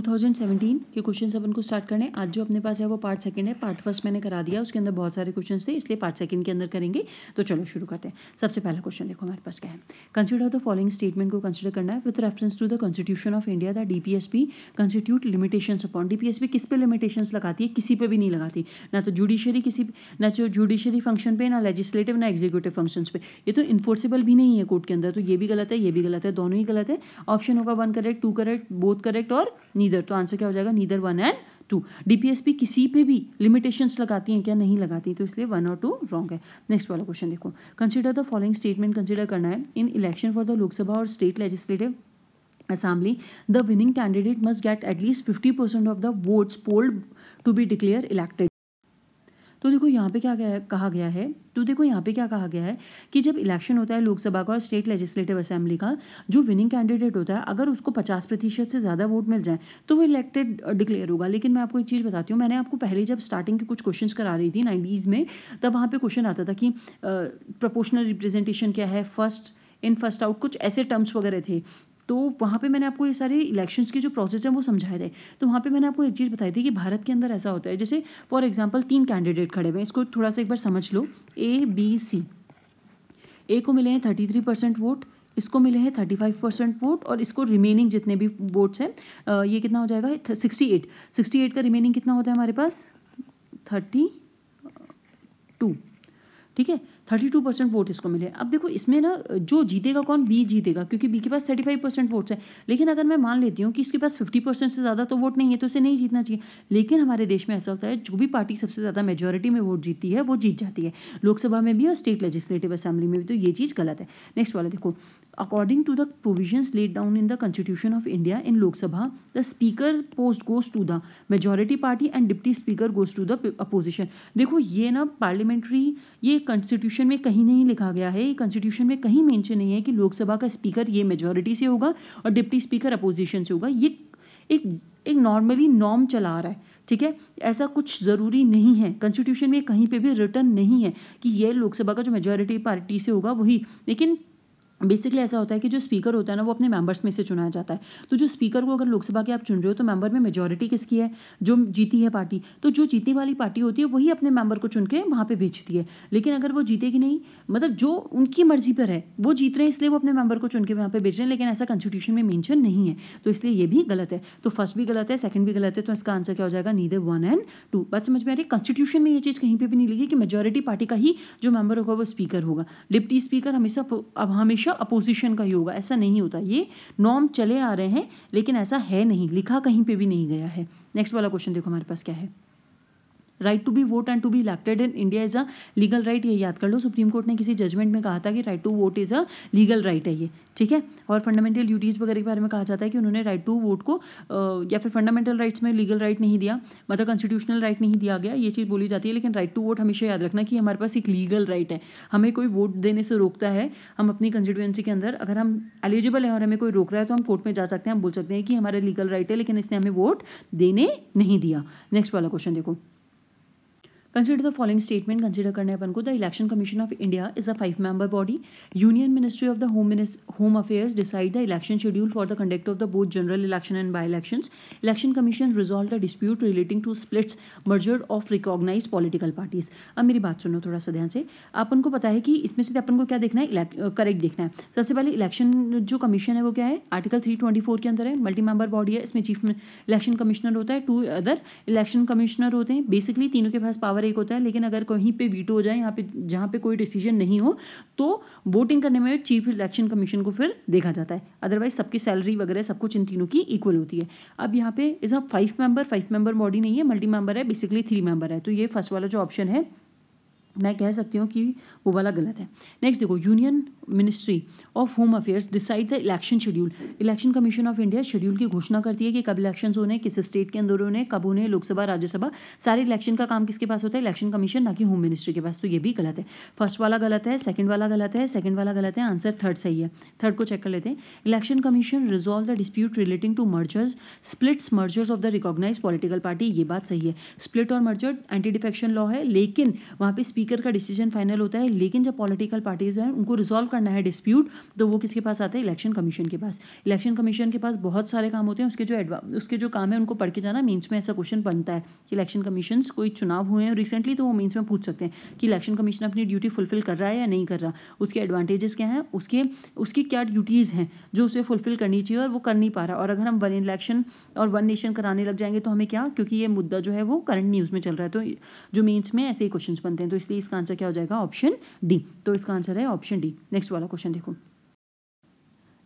2017 के क्वेश्चन अपन को स्टार्ट करने आज जो अपने पास है वो पार्ट सेकंड है पार्ट फर्स्ट मैंने करा दिया उसके अंदर बहुत सारे क्वेश्चन थे इसलिए पार्ट सेकंड के अंदर करेंगे तो चलो शुरू करते हैं सबसे पहला क्वेश्चन देखो हमारे पास क्या है कंसिडर द फॉलोइंग स्टेटमेंट को कंसिडर करना है with reference to the constitution of India the DPSP constitute limitation upon DPSP किस पे लिमिटेशन लगाती है किसी पर भी नहीं लगाती ना तो जुडिशरी किसी ना जो जुडिशरी फंक्शन पे ना लेजिस्लेटिव तो ना एग्जीक्यूटिव फंक्शन पे ये तो इन्फोर्सेबल भी नहीं है कोर्ट के अंदर तो ये भी गलत है ये भी गलत है दोनों ही गलत है ऑप्शन होगा one correct two correct both correct और नीदर तो आंसर क्या हो जाएगा neither one and two DPSP किसी पे भी लिमिटेशंस लगाती हैं क्या नहीं लगाती तो इसलिए वन और टू रॉन्ग है नेक्स्ट वाला क्वेश्चन देखो consider the following statement consider करना है in election for the Lok Sabha और state legislative assembly the winning candidate must get at least fifty percent of the votes polled to be declare elected तो देखो यहाँ पे क्या कहा गया है तो देखो यहाँ पे क्या कहा गया है कि जब इलेक्शन होता है लोकसभा का और स्टेट लेजिस्लेटिव असेंबली का जो विनिंग कैंडिडेट होता है अगर उसको पचास प्रतिशत से ज़्यादा वोट मिल जाए तो वो इलेक्टेड डिक्लेयर होगा लेकिन मैं आपको एक चीज़ बताती हूँ मैंने आपको पहले जब स्टार्टिंग के कुछ क्वेश्चन करा रही थी नाइन्टीज़ में तब वहाँ पर क्वेश्चन आता था कि प्रपोशनल रिप्रेजेंटेशन क्या है फर्स्ट इन फर्स्ट आउट कुछ ऐसे टर्म्स वगैरह थे तो वहाँ पे मैंने आपको ये सारे इलेक्शंस के जो प्रोसेस हैं वो समझाए थे तो वहाँ पे मैंने आपको एक चीज़ बताई थी कि भारत के अंदर ऐसा होता है जैसे फॉर एग्जाम्पल तीन कैंडिडेट खड़े हुए हैं इसको थोड़ा सा एक बार समझ लो ए बी सी ए को मिले हैं थर्टी थ्री परसेंट वोट इसको मिले हैं थर्टी फाइव परसेंट वोट और इसको रिमेनिंग जितने भी वोट्स हैं ये कितना हो जाएगा सिक्सटी एट सिक्सटी एट का रिमेनिंग कितना होता है हमारे पास थर्टी टू ठीक है थर्टी टू परसेंट वोट इसको मिले अब देखो इसमें ना जो जीतेगा कौन बी जीतेगा क्योंकि बी के पास थर्टी फाइव परसेंट वोट्स है लेकिन अगर मैं मान लेती हूँ कि इसके पास फिफ्टी परसेंट से ज़्यादा तो वोट नहीं है तो इसे नहीं जीतना चाहिए लेकिन हमारे देश में ऐसा होता है जो भी पार्टी सबसे ज़्यादा मेजोरिटी में वोट जीती है वो जीत जाती है लोकसभा में भी और स्टेट लेजिस्लेटिव असेंबली में भी तो ये चीज़ गलत है नेक्स्ट वाला देखो according to the provision laid down in the constitution of India in Lok Sabha the speaker post goes to the majority party and deputy speaker goes to the opposition देखो ये ना पार्लियामेंट्री ये कॉन्स्टिट्यूशन कॉन्स्टिट्यूशन में कहीं नहीं लिखा गया है कॉन्स्टिट्यूशन में कहीं मेंशन नहीं है कि लोकसभा का स्पीकर ये मेजोरिटी से होगा और डिप्टी स्पीकर अपोजिशन से होगा ये एक एक नॉर्मली नॉर्म चला रहा है ठीक है ऐसा कुछ ज़रूरी नहीं है कॉन्स्टिट्यूशन में कहीं पे भी रिटर्न नहीं है कि ये लोकसभा का जो मेजोरिटी पार्टी से होगा वही लेकिन बेसिकली ऐसा होता है कि जो स्पीकर होता है ना वो अपने मेंबर्स में से चुना जाता है तो जो स्पीकर को अगर लोकसभा के आप चुन रहे हो तो मेंबर में मेजोरिटी किसकी है जो जीती है पार्टी तो जो जीतने वाली पार्टी होती है वही अपने मेंबर को चुन के वहाँ पे भेजती है लेकिन अगर वो जीतेगी नहीं मतलब जो उनकी मर्जी पर है वो जीत रहे हैं इसलिए वो अपने मेंबर को चुन के वहाँ पर भेज रहे हैं लेकिन ऐसा कॉन्स्टिट्यूशन में मैंशन नहीं है तो इसलिए ये भी गलत है तो फर्स्ट भी गलत है सेकंड भी गलत है तो इसका आंसर क्या हो जाएगा नीदे वन एंड टू बात समझ में आ रही कॉन्स्टिट्यूशन में ये चीज़ कहीं पर भी नहीं लगी कि मेजोरिटी पार्टी का ही जो मेंबर होगा वो स्पीकर होगा डिप्टी स्पीकर हमेशा अब हमेशा हमेशा अपोजिशन का ही होगा ऐसा नहीं होता ये नॉर्म चले आ रहे हैं लेकिन ऐसा है नहीं लिखा कहीं पे भी नहीं गया है नेक्स्ट वाला क्वेश्चन देखो हमारे पास क्या है right to be vote and to be elected in India is a legal right ये याद कर लो सुप्रीम कोर्ट ने किसी जजमेंट में कहा था कि right to vote is a legal right है ये ठीक है और फंडामेंटल ड्यूटीज वगैरह के बारे में कहा जाता है कि उन्होंने राइट टू वोट को या फिर फंडामेंटल राइट्स में लीगल राइट नहीं दिया मतलब कॉन्स्टिट्यूशनल राइट नहीं दिया गया ये चीज़ बोली जाती है लेकिन राइट टू वोट हमेशा याद रखना कि हमारे पास एक लीगल राइट है हमें कोई वोट देने से रोकता है हम अपनी कंस्टिट्यूएंसी के अंदर अगर हम एलिजिबल हैं और हमें कोई रोक रहा है तो हम कोर्ट में जा सकते हैं हम बोल सकते हैं कि हमारा लीगल राइट है लेकिन इसने हमें वोट देने नहीं दिया नेक्स्ट वाला क्वेश्चन देखो consider the following statement consider करने अपन को the election commission of India is a five member body union ministry of the home home affairs decide the election schedule for the conduct of the both general election and by election election commission resolve the dispute relating to splits merger of recognise political parties अब मेरी बात सुनो थोड़ा सा ध्यान से अपन को पता है कि इसमें से अपन को क्या देखना है करेक्ट देखना है सबसे पहले इलेक्शन जो कमीशन है वो क्या है आर्टिकल थ्री ट्वेंटी फोर के अंदर है मल्टी मेंबर बॉडी है इसमें चीफ इलेक्शन कमिश्नर होता है टू अदर इलेक्शन कमिश्नर होते हैं बेसिकली तीनों के पास पावर नंबर एक होता है लेकिन अगर कहीं पे वीटो हो जाए यहाँ पे जहाँ पे कोई डिसीजन नहीं हो तो वोटिंग करने में चीफ इलेक्शन कमीशन को फिर देखा जाता है अदरवाइज सबकी सैलरी वगैरह सब कुछ इन तीनों की इक्वल होती है अब यहाँ पे is a five member five member body नहीं है मल्टी मेंबर है बेसिकली थ्री मेंबर है तो ये फर्स्ट वाला जो ऑप्शन है मैं कह सकती हूँ कि वो वाला गलत है नेक्स्ट देखो union ministry of home affairs decide the election schedule election commission of India schedule की घोषणा करती है कि कब इलेक्शन होने किस स्टेट के अंदर होने कब होने लोकसभा राज्यसभा सारे इलेक्शन का काम किसके पास होता है इलेक्शन कमीशन ना कि होम मिनिस्ट्री के पास तो ये भी गलत है फर्स्ट वाला गलत है सेकंड वाला गलत है सेकंड वाला गलत है आंसर थर्ड सही है थर्ड को चेक कर लेते हैं election commission resolve the dispute relating to mergers splits mergers of the recognise political party ये बात सही है स्प्लिट और मर्जर एंटी डिफेक्शन लॉ है लेकिन वहाँ पे स्पीकर का डिसीजन फाइनल होता है लेकिन जब पॉलिटिकल पार्टीज हैं उनको रिजॉल्व करना है डिस्प्यूट तो वो किसके पास आता है इलेक्शन कमीशन के पास इलेक्शन कमीशन के पास बहुत सारे काम होते हैं उसके जो एडवा उसके जो काम है उनको पढ़ के जाना मीन्स में ऐसा क्वेश्चन बनता है कि इलेक्शन कमीशन कोई चुनाव हुए हैं रिसेंटली तो वो मीन्स में पूछ सकते हैं कि इलेक्शन कमीशन अपनी ड्यूटी फुलफिल कर रहा है या नहीं कर रहा उसके एडवांटेजेस क्या हैं उसके उसकी क्या ड्यूटीज़ हैं जो उसे फुलफिल करनी चाहिए और वो कर नहीं पा रहा और अगर हम वन इलेक्शन और वन नेशन कराने लग जाएंगे तो हमें क्या क्योंकि ये मुद्दा जो है वो करंट न्यूज़ में चल रहा है तो जो मीन्स में ऐसे ही क्वेश्चन बनते हैं तो इसलिए इसलिए इसका आंसर क्या हो जाएगा ऑप्शन डी तो इसका आंसर है ऑप्शन डी नेक्स्ट वाला क्वेश्चन देखो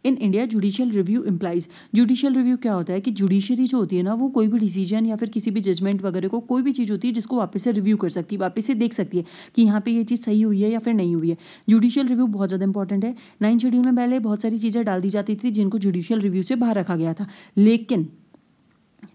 in India judicial review implies judicial review क्या होता है कि जुडिशियरी जो होती है ना वो कोई भी डिसीजन या फिर किसी भी जजमेंट वगैरह को कोई भी चीज़ होती है जिसको वापस से रिव्यू कर सकती है वापस से देख सकती है कि यहाँ पे ये चीज़ सही हुई है या फिर नहीं हुई है जुडिशियल रिव्यू बहुत ज़्यादा इंपॉर्टेंट है नाइन शेड्यूल में पहले बहुत सारी चीज़ें डाल दी जाती थी जिनको जुडिशियल रिव्यू से बाहर रखा गया था लेकिन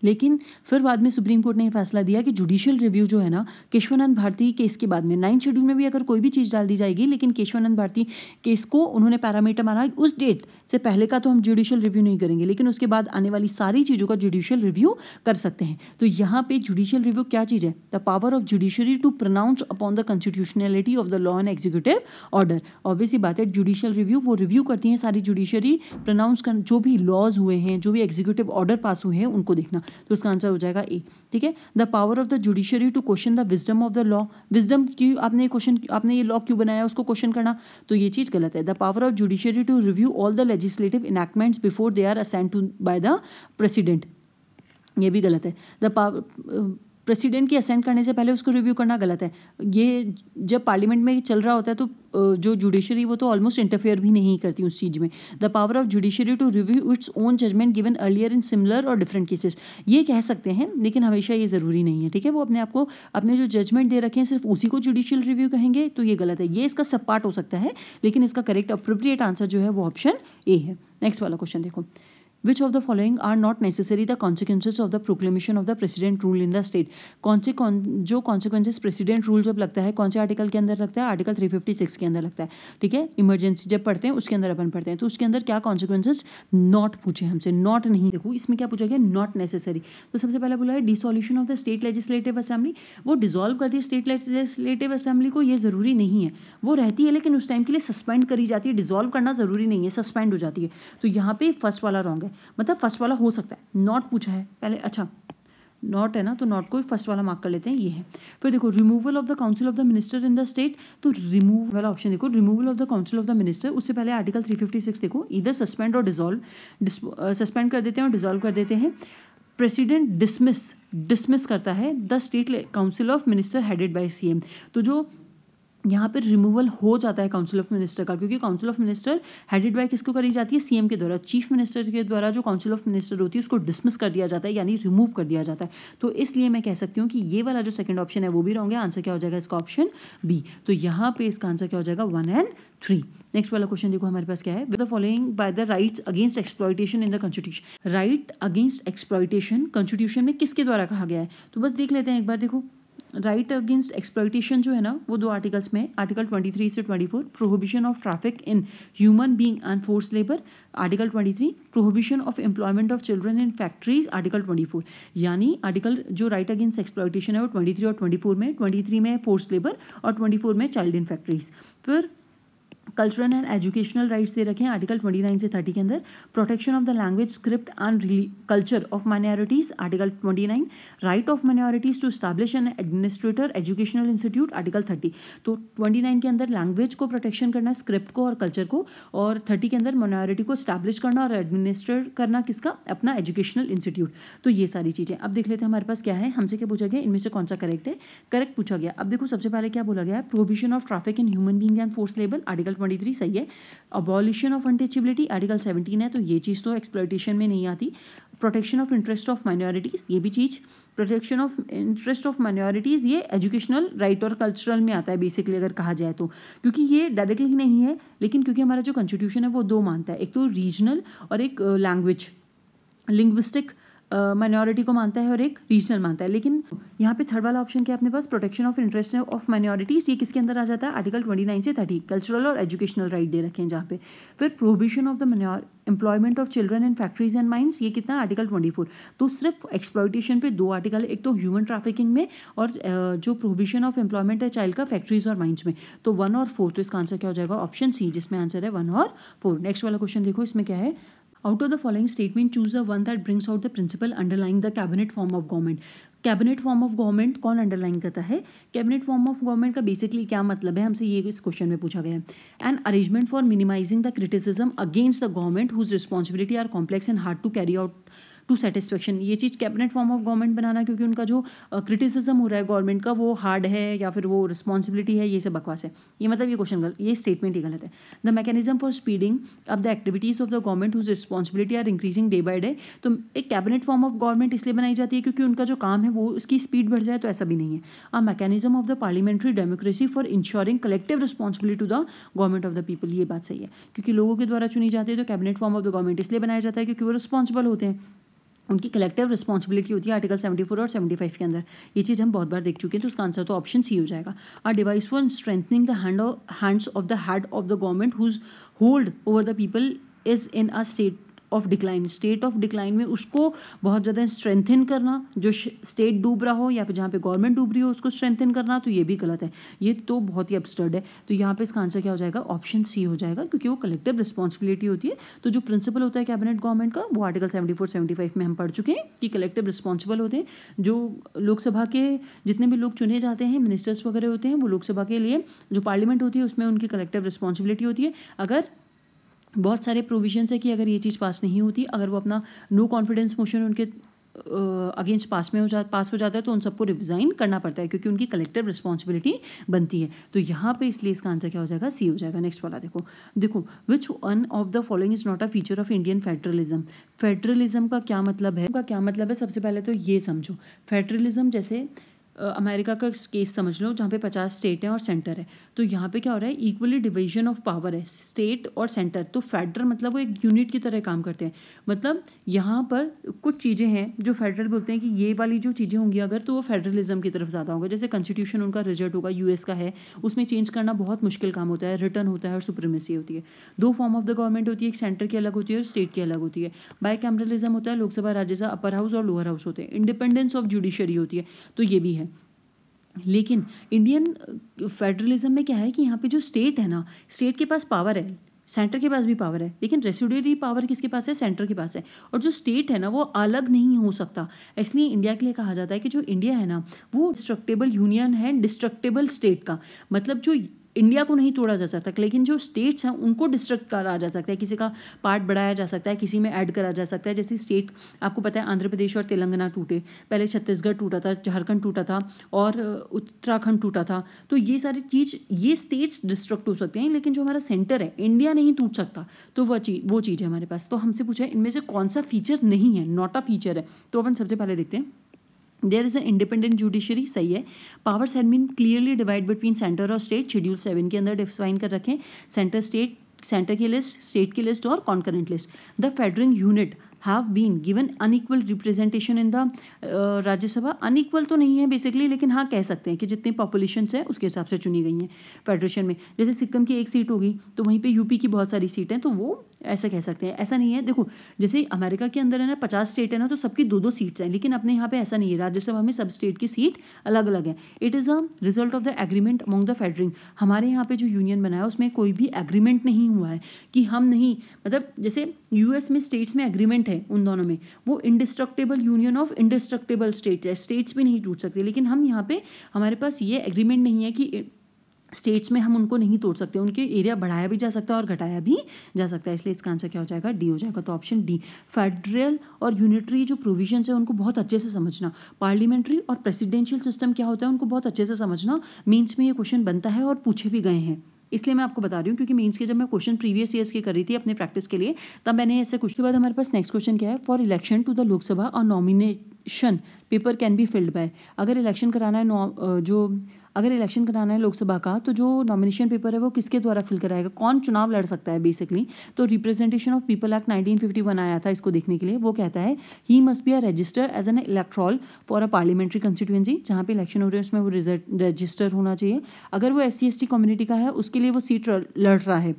लेकिन फिर बाद में सुप्रीम कोर्ट ने यह फैसला दिया कि जुडिशियल रिव्यू जो है ना केशवानंद भारती केस के बाद में नाइन्थ शेड्यूल में भी अगर कोई भी चीज़ डाल दी जाएगी लेकिन केशवानंद भारती केस को उन्होंने पैरामीटर माना उस डेट से पहले का तो हम जुडिशियल रिव्यू नहीं करेंगे लेकिन उसके बाद आने वाली सारी चीज़ों का जुडिशियल रिव्यू कर सकते हैं तो यहाँ पे जुडिशियल रिव्यू क्या चीज़ है the power of judiciary to pronounce upon the constitutionality of the law and executive order obviously बात है जुडिशियल रिव्यू वो रिव्यू करती हैं सारी जुडिशियरी प्रनाउंस कर जो भी लॉज हुए हैं जो भी एग्जीक्यूटिव ऑर्डर पास हुए हैं उनको देखना तो उसका आंसर हो जाएगा ए ठीक है the power of the judiciary to question the wisdom of the law wisdom क्यों आपने क्वेश्चन आपने ये लॉ क्यों बनाया उसको क्वेश्चन करना तो ये चीज़ गलत है the power of judiciary to review all the legislative enactments before they are assent to by the president ये भी गलत है द पावर प्रेसिडेंट की असेंड करने से पहले उसको रिव्यू करना गलत है ये जब पार्लियामेंट में चल रहा होता है तो जो जुडिशरी वो तो ऑलमोस्ट इंटरफेयर भी नहीं करती उस चीज़ में the power of judiciary to review its own judgement given earlier in similar और डिफरेंट केसेस ये कह सकते हैं लेकिन हमेशा ये ज़रूरी नहीं है ठीक है वो अपने आप को अपने जो जजमेंट दे रखे हैं सिर्फ उसी को जुडिशियल रिव्यू कहेंगे तो ये गलत है ये इसका सब पार्ट हो सकता है लेकिन इसका करेक्ट अप्रोप्रिएट आंसर जो है वो ऑप्शन ए है नेक्स्ट वाला क्वेश्चन देखो which of the following are not necessary the consequences of the proclamation of the president rule in the state कौन से कौन जो कॉन्सिक्वेंसेज प्रेसिडेंट रूल जब लगता है कौन से आर्टिकल के अंदर लगता है आर्टिकल थ्री फिफ्टी सिक्स के अंदर लगता है ठीक है इमरजेंसी जब पढ़ते हैं उसके अंदर अपन पढ़ते हैं तो उसके अंदर क्या कॉन्सिक्वेंसेज नॉट पूछे हमसे नॉट नहीं देखो इसमें क्या पूछा गया नॉट नेसेसरी तो सबसे पहले बोला है dissolution of the state legislative assembly वो डिजोल्व कर दी स्टेट लेजिस्लेटिव असेंबली को ये ज़रूरी नहीं है वो रहती है लेकिन उस टाइम के लिए सस्पेंड करी जाती है डिजोल्व करना ज़रूरी नहीं है सस्पेंड हो जाती है तो यहाँ पे फर्स्ट वाला रॉन्ग है है मतलब फर्स्ट वाला हो सकता है नॉट पूछा है पहले अच्छा नॉट है ना तो नॉट को फर्स्ट वाला मार्क कर लेते हैं ये है फिर देखो removal of the council of the minister in the state तो रिमूव वाला ऑप्शन देखो removal of the council of the minister उससे पहले आर्टिकल 356 देखो इधर सस्पेंड और डिजोल्व सस्पेंड कर देते हैं और डिजोल्व कर देते हैं प्रेसिडेंट डिसमिस डिसमिस करता है the state council of minister headed by C तो जो यहाँ पर रिमूवल हो जाता है काउंसिल ऑफ मिनिस्टर का क्योंकि council of minister headed by किसको करी जाती है सीएम के द्वारा चीफ मिनिस्टर के द्वारा जो काउंसिल ऑफ मिनिस्टर होती है उसको डिसमिस कर दिया जाता है यानी रिमूव कर दिया जाता है तो इसलिए मैं कह सकती हूँ कि ये वाला जो सेकंड ऑप्शन है वो भी रहोंगे आंसर क्या हो जाएगा इसका ऑप्शन बी तो यहाँ पे इसका आंसर क्या हो जाएगा वन एंड थ्री नेक्स्ट वाला क्वेश्चन देखो हमारे पास क्या है with following by the right against exploitation in the constitution right against exploitation constitution में किसके द्वारा कहा गया है तो बस देख लेते हैं एक बार देखो राइट अगेंस्ट एक्सप्लाइटेशन जो है ना वो दो आर्टिकल्स में आर्टिकल 23 से 24 prohibition of traffic in human being and force labour article 23 prohibition of employment of children in factories article 24 यानी आर्टिकल जो राइट अगेंस्ट एक्सप्लाइटेशन है वो 23 और 24 में 23 में फोर्स लेबर और 24 में चाइल्ड इन फैक्ट्रीज फिर कल्चरल एंड एजुकेशनल राइट्स दे रखे हैं आर्टिकल 29 से 30 के अंदर protection of the language script and culture of minorities article 29 right of minorities to establish an administrator educational institute article 30 तो 29 के अंदर लैंग्वेज को प्रोटेक्शन करना स्क्रिप्ट को और कल्चर को और थर्टी के अंदर माइनॉरिटी को स्टैब्लिश करना और एडमिनिस्ट्रेट करना किसका अपना एजुकेशनल इंस्टीट्यूट तो ये सारी चीज़ें अब देख लेते हैं हमारे पास क्या है हमसे क्या पूछा गया इनमें से कौन सा करेक्ट है करेक्ट पूछा गया अब देखो सबसे पहले क्या बोला गया है of traffic in human being and force label article twenty सही है abolition of untouchability article seventeen है तो ये चीज़ तो एक्सप्लोटेशन में नहीं आती protection of interest of minorities ये भी चीज़ protection of interest of minorities ये एजुकेशनल राइट और कल्चरल में आता है बेसिकली अगर कहा जाए तो क्योंकि ये डायरेक्टली नहीं है लेकिन क्योंकि हमारा जो कॉन्स्टिट्यूशन है वो दो मानता है एक तो रीजनल और एक लैंग्वेज लिंग्विस्टिक uh, माइनॉरिटी को मानता है और एक रीजनल मानता है लेकिन यहाँ पे थर्ड वाला ऑप्शन क्या अपने पास protection of interest of minorities ये किसके अंदर आ जाता है आर्टिकल ट्वेंटी नाइन से थर्टी कल्चरल और एजुकेशनल राइट दे रखें जहाँ पे फिर prohibition of the employment of children in factories and mines ये कितना आर्टिकल ट्वेंटी फोर तो सिर्फ एक्सप्लॉयटेशन पे दो आर्टिकल एक तो ह्यूमन ट्रैफिकिंग में और जो प्रोहिबिशन ऑफ एम्प्लॉयमेंट है चाइल्ड का फैक्ट्रीज और माइंस में तो वन और फोर तो इसका आंसर क्या हो जाएगा ऑप्शन सी जिसमें आंसर है वन और फोर नेक्स्ट वाला क्वेश्चन देखो इसमें क्या है out of the following statement choose the one that brings out the principle underlying the cabinet form of government cabinet form of government कौन अंडरलाइन करता है कैबिनेट फॉर्म ऑफ गवर्नमेंट का basically क्या मतलब है हमसे ये इस क्वेश्चन में पूछा गया है an arrangement for minimizing the criticism against the government whose responsibility are complex and hard to carry out to satisfaction ये चीज़ कैबिनेट फॉर्म ऑफ गवर्नमेंट बनाना क्योंकि उनका जो क्रिटिसिज्म हो रहा है गवर्नमेंट का वो हार्ड है या फिर वो रिस्पॉन्सिबिलिटी है ये सब बकवास है ये मतलब ये क्वेश्चन गलत ये स्टेटमेंट ही गलत है the mechanism for speeding up the activities of the government whose responsibility are increasing day by day तो एक कैबिनेट फॉर्म ऑफ गवर्नमेंट इसलिए बनाई जाती है क्योंकि उनका जो काम है वो उसकी स्पीड बढ़ जाए तो ऐसा भी नहीं है a mechanism of the parliamentary democracy for insuring collective responsibility to the government of the people ये बात सही है क्योंकि लोगों के द्वारा चुनी जाती है तो cabinet form of the government इसलिए बनाया जाता है क्योंकि वो रिस्पॉन्सिबल होते हैं उनकी कलेक्टिव रिस्पॉन्सिबिलिटी होती है आर्टिकल 74 और 75 के अंदर ये चीज़ हम बहुत बार देख चुके हैं तो उसका आंसर तो ऑप्शन सी हो जाएगा are device for strengthening the hand hands of the head of the government whose hold over the people is in a state of decline state of decline में उसको बहुत ज़्यादा स्ट्रेंथन करना जो state डूब रहा हो या फिर जहाँ पे गवर्नमेंट डूब रही हो उसको स्ट्रेंथन करना तो ये भी गलत है ये तो बहुत ही अपस्टर्ड है तो यहाँ पे इसका आंसर क्या हो जाएगा ऑप्शन सी हो जाएगा क्योंकि वो कलेक्टिव रिस्पॉन्सिबिलिटी होती है तो जो प्रिंसिपल होता है कैबिनेट गवर्नमेंट का वो article seventy four seventy five में हम पढ़ चुके हैं कि कलेक्टिव रिस्पॉन्सिबल होते हैं जो लोकसभा के जितने भी लोग चुने जाते हैं मिनिस्टर्स वगैरह होते हैं वो लोकसभा के लिए जो पार्लियामेंट होती है उसमें उनकी कलेक्टिव रिस्पॉन्सिबिलिटी होती है अगर बहुत सारे प्रोविजंस है कि अगर ये चीज़ पास नहीं होती अगर वो अपना नो कॉन्फिडेंस मोशन उनके अगेंस्ट पास में हो जा पास हो जाता है तो उन सबको रिजाइन करना पड़ता है क्योंकि उनकी कलेक्टिव रिस्पॉन्सिबिलिटी बनती है तो यहाँ पे इसलिए इसका आंसर क्या हो जाएगा सी हो जाएगा नेक्स्ट वाला देखो देखो which one of the following is not a feature of Indian federalism federalism का क्या मतलब है उनका क्या मतलब है सबसे पहले तो ये समझो फेडरलिज्म जैसे अमेरिका का केस समझ लो जहाँ पे पचास स्टेट हैं और सेंटर है तो यहाँ पे क्या हो रहा है इक्वली डिवीजन ऑफ पावर है स्टेट और सेंटर तो फेडरल मतलब वो एक यूनिट की तरह काम करते हैं मतलब यहाँ पर कुछ चीज़ें हैं जो फेडरल बोलते हैं कि ये वाली जो चीज़ें होंगी अगर तो वो फेडरलिज्म की तरफ ज़्यादा होगा जैसे कॉन्स्टिट्यूशन उनका रिजल्ट होगा यू का है उसमें चेंज करना बहुत मुश्किल काम होता है रिटर्न होता है और सुप्रीमेसी होती है दो फॉर्म ऑफ द गवर्नमेंट होती है एक सेंटर की अलग होती है और स्टेट की अलग होती है बाई कैमरलिज्म होता है लोकसभा राज्यसभा अपर हाउस और लोअर हाउस होते हैं इंडिपेंडेंस ऑफ जुडिशरी होती है तो ये भी है लेकिन इंडियन फेडरलिज्म uh, में क्या है कि यहाँ पे जो स्टेट है ना स्टेट के पास पावर है सेंटर के पास भी पावर है लेकिन रेसिडरी पावर किसके पास है सेंटर के पास है और जो स्टेट है ना वो अलग नहीं हो सकता इसलिए इंडिया के लिए कहा जाता है कि जो इंडिया है ना वो डिस्ट्रक्टेबल यूनियन है डिस्ट्रक्टेबल स्टेट का मतलब जो इंडिया को नहीं तोड़ा जा सकता लेकिन जो स्टेट्स हैं उनको डिस्ट्रक्ट करा जा सकता है किसी का पार्ट बढ़ाया जा सकता है किसी में ऐड करा जा सकता है जैसे स्टेट आपको पता है आंध्र प्रदेश और तेलंगाना टूटे पहले छत्तीसगढ़ टूटा था झारखंड टूटा था और उत्तराखंड टूटा था तो ये सारी चीज़ ये स्टेट्स डिस्ट्रक्ट हो सकते हैं लेकिन जो हमारा सेंटर है इंडिया नहीं टूट सकता तो वह चीज़ वो चीज़ है हमारे पास तो हमसे पूछा इनमें से कौन सा फीचर नहीं है नॉट अ फीचर है तो अपन सबसे पहले देखते हैं there is a independent judiciary सही है powers had been clearly divide between centre और स्टेट शेड्यूल सेवन के अंदर डिफाइन कर रखें सेंटर स्टेट सेंटर की लिस्ट स्टेट की लिस्ट और concurrent list the federating unit have been given unequal representation in the Rajya Sabha Sabha unequal तो नहीं है बेसिकली लेकिन हाँ कह सकते हैं कि जितनी पॉपुलेशन है उसके हिसाब से चुनी गई हैं फेडरेशन में जैसे सिक्किम की एक सीट होगी तो वहीं पर यूपी की बहुत सारी सीटें तो वो ऐसा कह सकते हैं ऐसा नहीं है देखो जैसे अमेरिका के अंदर है ना पचास स्टेट है ना तो सबकी दो दो सीट्स हैं लेकिन अपने यहाँ पे ऐसा नहीं है राज्यसभा में सब स्टेट की सीट अलग अलग है it is a result of the agreement among the federating हमारे यहाँ पे जो यूनियन बनाया है उसमें कोई भी एग्रीमेंट नहीं हुआ है कि हम नहीं मतलब जैसे यूएस में स्टेट्स में एग्रीमेंट है उन दोनों में वो indestructible union of indestructible states है स्टेट्स भी नहीं टूट सकते लेकिन हम यहाँ पे हमारे पास ये एग्रीमेंट नहीं है कि स्टेट्स में हम उनको नहीं तोड़ सकते उनके एरिया बढ़ाया भी जा सकता है और घटाया भी जा सकता है इसलिए इसका आंसर क्या हो जाएगा डी हो जाएगा तो ऑप्शन डी फेडरल और यूनिटरी जो प्रोविजन है उनको बहुत अच्छे से समझना पार्लियामेंट्री और प्रेसिडेंशियल सिस्टम क्या होता है उनको बहुत अच्छे से समझना मीन्स में ये क्वेश्चन बनता है और पूछे भी गए हैं इसलिए मैं आपको बता रही हूँ क्योंकि मीन्स के जब मैं क्वेश्चन प्रीवियस ईयर्स के कर रही थी अपने प्रैक्टिस के लिए तब मैंने ऐसे कुछ के बाद हमारे पास नेक्स्ट क्वेश्चन क्या है for election to the Lok Sabha और nomination paper can be filled by अगर इलेक्शन कराना है जो अगर इलेक्शन कराना है लोकसभा का तो जो नॉमिनेशन पेपर है वो किसके द्वारा फिल कराएगा कौन चुनाव लड़ सकता है बेसिकली तो representation of people act nineteen आया था इसको देखने के लिए वो कहता है he must be a register as an electoral for a parliamentary constituency जहाँ पे इलेक्शन हो रहे हैं उसमें वो रजिस्टर होना चाहिए अगर वो एस सी कम्युनिटी का है उसके लिए वो सीट लड़ रहा है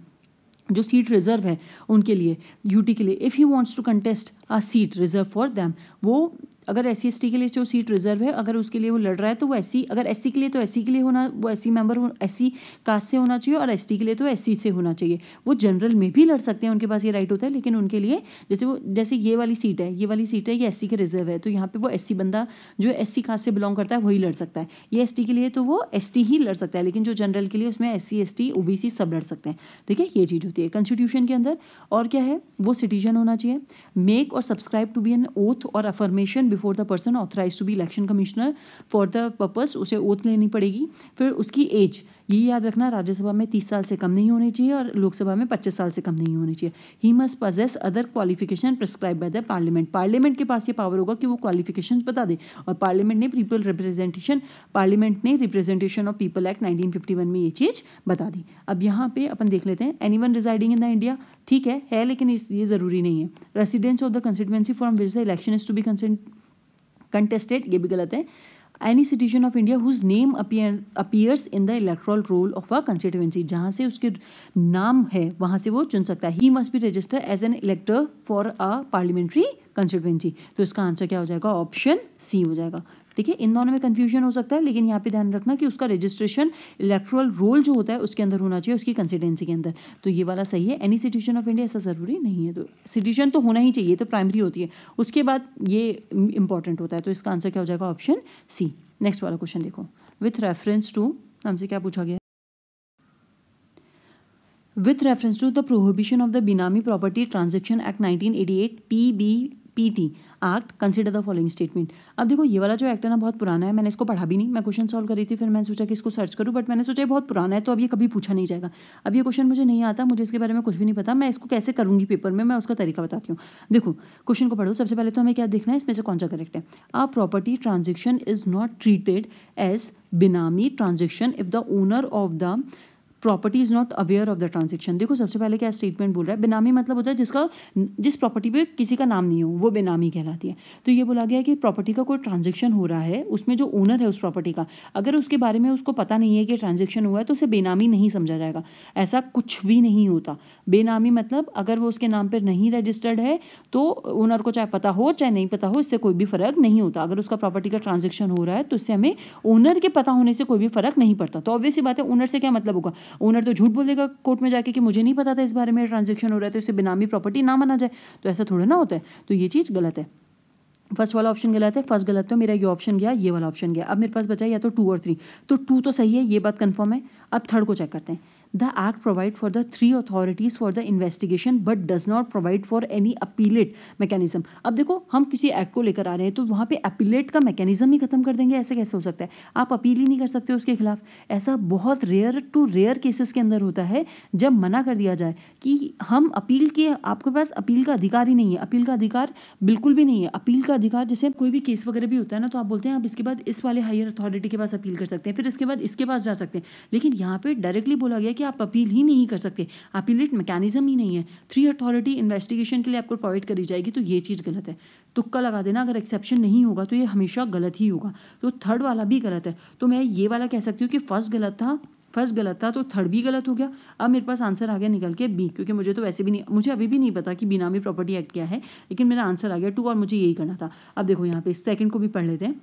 जो सीट रिजर्व है उनके लिए यूटी के लिए if he wants to contest a seat reserve for them वो अगर एस सी के लिए जो सीट रिजर्व है अगर उसके लिए वो लड़ रहा है तो वो एस अगर एस के लिए तो एस के लिए होना वो एस मेंबर हो एस कास्ट से होना चाहिए और एस के लिए तो एस से होना चाहिए वो जनरल में भी लड़ सकते हैं उनके पास ये राइट होता है लेकिन उनके लिए जैसे वो जैसे ये वाली सीट है ये वाली सीट है ये एस के रिजर्व है तो यहाँ पर वो एस बंदा जो एस कास्ट से बिलोंग करता है वही लड़ सकता है ये एस के लिए तो वो एस ही लड़ सकता है लेकिन जो जनरल के लिए उसमें एस सी एस सब लड़ सकते हैं ठीक है ये चीज़ होती है कॉन्स्टिट्यूशन के अंदर और क्या है वो सिटीजन होना चाहिए मेक और subscribe to be an oath और affirmation before the person authorise to be election commissioner for the purpose उसे ओथ लेनी पड़ेगी फिर उसकी एज ये याद रखना राज्यसभा में तीस साल से कम नहीं होनी चाहिए और लोकसभा में पच्चीस साल से कम नहीं होनी चाहिए he must possess other qualification prescribe by the parliament parliament के पास ये पावर होगा कि वो क्वालिफिकेशन बता दे और पार्लियामेंट ने पीपल रिप्रेजेंटेशन पार्लियामेंट ने representation of people act nineteen में ये चीज़ बता दी अब यहाँ पे अपन देख लेते हैं any one residing in the India ठीक है है लेकिन ये ज़रूरी नहीं है residence of the constituency from which the election is to be consent contested ये भी गलत है any citizen of India whose name appears in the electoral roll of a constituency जहाँ से उसके नाम है वहाँ से वो चुन सकता है he must be register as an elector for a parliamentary constituency तो इसका आंसर क्या हो जाएगा ऑप्शन सी हो जाएगा ठीक है इन दोनों में कंफ्यूजन हो सकता है लेकिन यहाँ पे ध्यान रखना कि उसका रजिस्ट्रेशन इलेक्ट्रल रोल जो होता है उसके अंदर होना चाहिए उसकी कंसिडेंसी के अंदर तो ये वाला सही है एनी सिटीजन ऑफ इंडिया ऐसा ज़रूरी नहीं है तो सिटीजन तो होना ही चाहिए तो प्राइमरी होती है उसके बाद ये इंपॉर्टेंट होता है तो इसका आंसर क्या हो जाएगा ऑप्शन सी नेक्स्ट वाला क्वेश्चन देखो विथ रेफरेंस टू हमसे क्या पूछा गया the prohibition of the benami property transaction act nineteen eighty eight 1988 B P T act consider the following statement अब देखो ये वाला जो एक्ट है ना बहुत पुराना है मैंने इसको पढ़ा भी नहीं मैं क्वेश्चन सॉल्व कर रही थी फिर मैंने सोचा कि इसको सर्च करूँ बट मैंने सोचा बहुत पुराना है तो अब ये कभी पूछा नहीं जाएगा अब ये क्वेश्चन मुझे नहीं आता मुझे इसके बारे में कुछ भी नहीं पता मैं इसको कैसे करूँगी पेपर में मैं उसका तरीका बताती हूँ देखो क्वेश्चन को पढ़ो सबसे पहले तो हमें क्या देखना है इसमें से कौन सा करेक्ट है a property transaction is not treated as benami transaction if the owner of the property is not aware of the transaction देखो सबसे पहले क्या स्टेटमेंट बोल रहा है बेनामी मतलब होता है जिसका जिस प्रॉपर्टी पे किसी का नाम नहीं हो वो बेनामी कहलाती है तो ये बोला गया है कि प्रॉपर्टी का कोई ट्रांजेक्शन हो रहा है उसमें जो ओनर है उस प्रॉपर्टी का अगर उसके बारे में उसको पता नहीं है कि ट्रांजेक्शन हुआ है तो उसे बेनामी नहीं समझा जाएगा ऐसा कुछ भी नहीं होता बेनामी मतलब अगर वो उसके नाम पर नहीं रजिस्टर्ड है तो ओनर को चाहे पता हो चाहे नहीं पता हो इससे कोई भी फर्क नहीं होता अगर उसका प्रॉपर्टी का ट्रांजेक्शन हो रहा है तो इससे हमें ओनर के पता होने से कोई भी फर्क नहीं पड़ता तो ऑब्वियसली बात है ओनर से क्या मतलब होगा ओनर तो झूठ बोलेगा कोर्ट में जाके कि मुझे नहीं पता था इस बारे में ट्रांजेक्शन हो रहा है तो इसे बिनामी प्रॉपर्टी ना माना जाए तो ऐसा थोड़ा ना होता है तो ये चीज़ गलत है फर्स्ट वाला ऑप्शन गलत है फर्स्ट गलत तो मेरा ये ऑप्शन गया ये वाला ऑप्शन गया अब मेरे पास बचा या तो टू और थ्री तो टू तो सही है ये बात कन्फर्म है अब थर्ड को चेक करते हैं the act provide for the three authorities for the investigation but does not provide for any appellate mechanism अब देखो हम किसी एक्ट को लेकर आ रहे हैं तो वहाँ पे अपीलेट का मैकेनिज्म ही खत्म कर देंगे ऐसे कैसे हो सकता है आप अपील ही नहीं कर सकते उसके खिलाफ ऐसा बहुत रेयर टू रेयर केसेस के अंदर होता है जब मना कर दिया जाए कि हम अपील के आपके पास अपील का अधिकार ही नहीं है अपील का अधिकार बिल्कुल भी नहीं है अपील का अधिकार जैसे कोई भी केस वगैरह भी होता है ना तो आप बोलते हैं आप इसके बाद इस वाले हायर अथॉरिटी के पास अपील कर सकते हैं फिर इसके बाद इसके पास जा सकते हैं लेकिन यहाँ पे डायरेक्टली बोला गया कि कि आप अपील ही नहीं कर सकते अपीलेट मैकेनिज्म ही नहीं है थ्री अथॉरिटी इन्वेस्टिगेशन के लिए आपको प्रोवाइड करी जाएगी तो ये चीज़ गलत है तुक्का लगा देना अगर एक्सेप्शन नहीं होगा तो ये हमेशा गलत ही होगा तो थर्ड वाला भी गलत है तो मैं ये वाला कह सकती हूँ कि फर्स्ट गलत था फर्स्ट गलत था तो थर्ड भी गलत हो गया अब मेरे पास आंसर आ गया निकल के बी क्योंकि मुझे तो वैसे भी नहीं मुझे अभी भी नहीं पता कि बीनामी प्रॉपर्टी एक्ट क्या है लेकिन मेरा आंसर आ गया टू और मुझे यही करना था अब देखो यहाँ पे सेकंड को भी पढ़ लेते हैं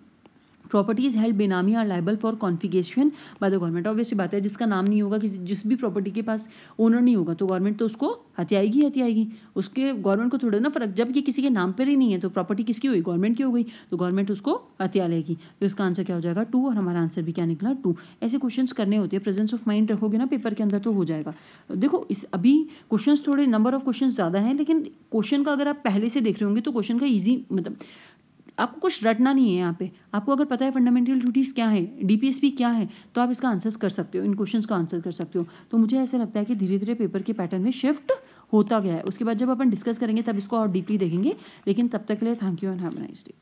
properties held benami are liable for confiscation by the government obviously बात है जिसका नाम नहीं होगा किसी जिस भी प्रॉपर्टी के पास ओनर नहीं होगा तो गवर्नमेंट तो उसको हत्याएगी हत्याएगी उसके गवर्नमेंट को थोड़ा ना फर्क जबकि किसी के नाम पर ही नहीं है तो प्रॉपर्टी किसकी हुई गवर्नमेंट की हो गई तो गवर्नमेंट उसको हत्या लेगी तो इसका आंसर क्या हो जाएगा टू और हमारा आंसर भी क्या निकला टू ऐसे क्वेश्चन करने होते हैं प्रेजेंस ऑफ माइंड रखोगे ना पेपर के अंदर तो हो जाएगा देखो इस अभी क्वेश्चन थोड़े नंबर ऑफ क्वेश्चन ज़्यादा हैं लेकिन क्वेश्चन का अगर आप पहले से देख रहे होंगे तो क्वेश्चन का ईजी मतलब आपको कुछ रटना नहीं है यहाँ पे आपको अगर पता है फंडामेंटल ड्यूटीज़ क्या है डीपीएसपी क्या है तो आप इसका आंसर्स कर सकते हो इन क्वेश्चंस का आंसर कर सकते हो तो मुझे ऐसा लगता है कि धीरे धीरे पेपर के पैटर्न में शिफ्ट होता गया है उसके बाद जब अपन डिस्कस करेंगे तब इसको और डीपली देखेंगे लेकिन तब तक के लिए thank you and have nice day